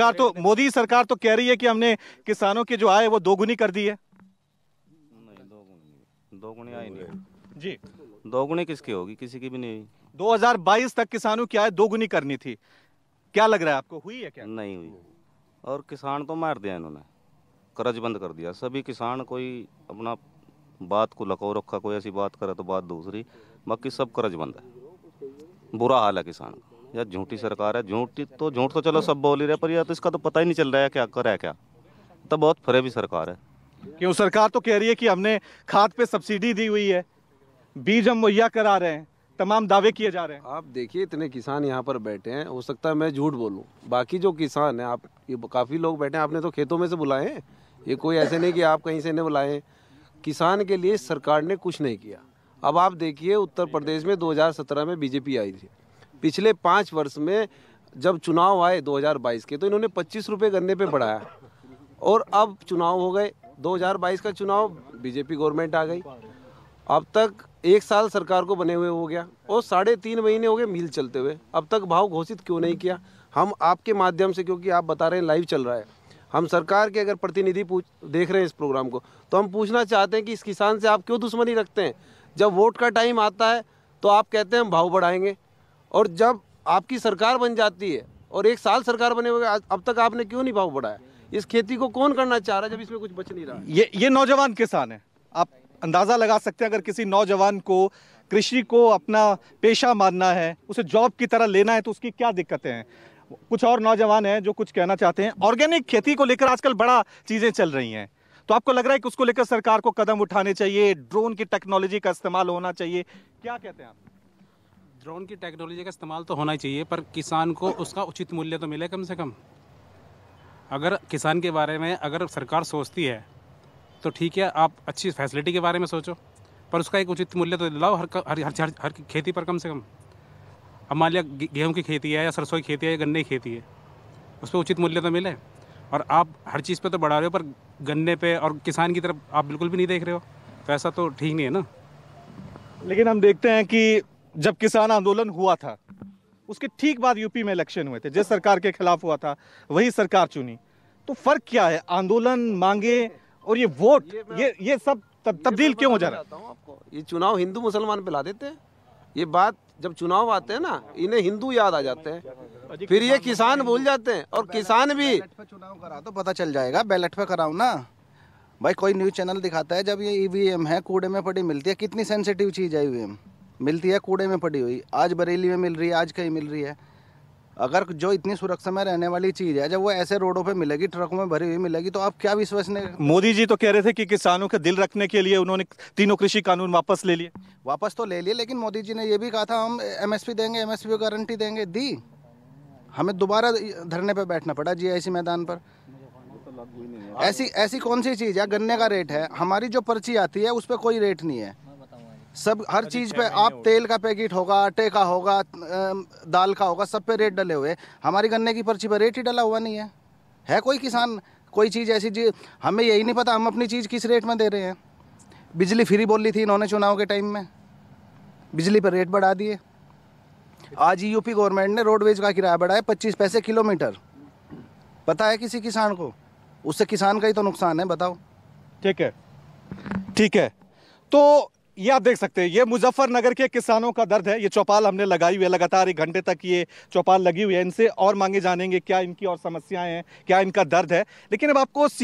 सरकार तो मोदी सरकार तो कह रही है कि हमने किसानों की जो आय वो दोगुनी कर दी है दोगुनी आई नहीं जी दोगुनी किसकी होगी किसी की भी नहीं 2022 तक किसानों की आय दोगुनी करनी थी क्या लग रहा है आपको हुई है क्या नहीं हुई और किसान तो मार दिया इन्होंने कर्ज बंद कर दिया सभी किसान कोई अपना बात को लको रखा कोई ऐसी बात करे तो बात दूसरी बाकी सब कर्ज बंद है बुरा हाल है किसान का यार झूठी सरकार है झूठी तो झूठ तो चलो सब बोल ही रहे पर यार तो इसका तो पता ही नहीं चल रहा है क्या कर रहा है क्या तो बहुत भी सरकार है क्यों सरकार तो कह रही है कि हमने खाद पे सब्सिडी दी हुई है बीज हम मुहैया करा रहे हैं तमाम दावे किए जा रहे हैं आप देखिए इतने किसान यहाँ पर बैठे हैं हो सकता है मैं झूठ बोलूँ बाकी जो किसान है आप ये काफ़ी लोग बैठे हैं आपने तो खेतों में से बुलाए हैं ये कोई ऐसे नहीं कि आप कहीं से नहीं बुलाए किसान के लिए सरकार ने कुछ नहीं किया अब आप देखिए उत्तर प्रदेश में 2017 में बीजेपी आई थी पिछले पाँच वर्ष में जब चुनाव आए 2022 के तो इन्होंने पच्चीस रुपये गन्ने पे बढ़ाया और अब चुनाव हो गए 2022 का चुनाव बीजेपी गवर्नमेंट आ गई अब तक एक साल सरकार को बने हुए हो गया और साढ़े तीन महीने हो गए मील चलते हुए अब तक भाव घोषित क्यों नहीं किया हम आपके माध्यम से क्योंकि आप बता रहे हैं लाइव चल रहा है हम सरकार के अगर प्रतिनिधि पूछ देख रहे हैं इस प्रोग्राम को तो हम पूछना चाहते हैं कि इस किसान से आप क्यों दुश्मनी रखते हैं जब वोट का टाइम आता है तो आप कहते हैं हम भाव बढ़ाएंगे और जब आपकी सरकार बन जाती है और एक साल सरकार बने हुए अब तक आपने क्यों नहीं भाव बढ़ाया इस खेती को कौन करना चाह रहा है जब इसमें कुछ बच नहीं रहा ये ये नौजवान किसान है आप अंदाज़ा लगा सकते हैं अगर किसी नौजवान को कृषि को अपना पेशा मानना है उसे जॉब की तरह लेना है तो उसकी क्या दिक्कतें हैं कुछ और नौजवान हैं जो कुछ कहना चाहते हैं ऑर्गेनिक खेती को लेकर आजकल बड़ा चीज़ें चल रही हैं तो आपको लग रहा है कि उसको लेकर सरकार को कदम उठाने चाहिए ड्रोन की टेक्नोलॉजी का इस्तेमाल होना चाहिए क्या कहते हैं आप ड्रोन की टेक्नोलॉजी का इस्तेमाल तो होना ही चाहिए पर किसान को उसका उचित मूल्य तो मिले कम से कम अगर किसान के बारे में अगर सरकार सोचती है तो ठीक है आप अच्छी फैसिलिटी के बारे में सोचो पर उसका एक उचित मूल्य तो दिलाओ हर हर हर हर खेती पर कम से कम अब मान लिया गेहूँ की खेती है या सरसों की खेती है या गन्ने की खेती है उस पर उचित मूल्य तो मिले और आप हर चीज़ पे तो बढ़ा रहे हो पर गन्ने पे और किसान की तरफ आप बिल्कुल भी नहीं देख रहे हो तो ऐसा तो ठीक नहीं है ना लेकिन हम देखते हैं कि जब किसान आंदोलन हुआ था उसके ठीक बाद यूपी में इलेक्शन हुए थे जिस सरकार के खिलाफ हुआ था वही सरकार चुनी तो फर्क क्या है आंदोलन मांगे और ये वोट ये ये, सब तब्दील क्यों हो जा रहा है आपको ये चुनाव हिंदू मुसलमान पे ला देते हैं ये बात जब चुनाव आते हैं ना इन्हें हिंदू याद आ जाते हैं फिर ये किसान भूल जाते हैं और किसान भी चुनाव करा तो पता चल जाएगा बैलेट पे कराओ ना भाई कोई न्यूज़ चैनल दिखाता है जब ये ईवीएम है कूड़े में पड़ी मिलती है कितनी सेंसिटिव चीज़ है ईवीएम मिलती है कूड़े में पड़ी हुई आज बरेली में मिल रही है आज कहीं मिल रही है अगर जो इतनी सुरक्षा में रहने वाली चीज है जब वो ऐसे रोडों पे मिलेगी ट्रकों में भरी हुई मिलेगी तो आप क्या विश्वसनीय मोदी जी तो कह रहे थे कि किसानों के दिल रखने के लिए उन्होंने तीनों कृषि कानून वापस ले लिए वापस तो ले लिए लेकिन मोदी जी ने ये भी कहा था हम एमएसपी देंगे एमएसपी को गारंटी देंगे दी हमें दोबारा धरने पर बैठना पड़ा जी मैदान पर ऐसी ऐसी कौन सी चीज़ है गन्ने का रेट है हमारी जो पर्ची आती है उस पर कोई रेट नहीं है सब हर चीज़ पे आप तेल का पैकेट होगा आटे का होगा दाल का होगा सब पे रेट डले हुए हमारी गन्ने की पर्ची पर रेट ही डला हुआ नहीं है है कोई किसान कोई चीज़ ऐसी जी हमें यही नहीं पता हम अपनी चीज़ किस रेट में दे रहे हैं बिजली फ्री बोल ली थी इन्होंने चुनाव के टाइम में बिजली पर रेट बढ़ा दिए आज यूपी e गवर्नमेंट ने रोडवेज का किराया बढ़ाया पच्चीस पैसे किलोमीटर पता है किसी किसान को उससे किसान का ही तो नुकसान है बताओ ठीक है ठीक है तो ये आप देख सकते हैं ये मुजफ्फरनगर के किसानों का दर्द है ये चौपाल हमने लगाई हुई है लगातार एक घंटे तक ये चौपाल लगी हुई है इनसे और मांगे जानेंगे क्या इनकी और समस्याएं हैं क्या इनका दर्द है लेकिन अब आपको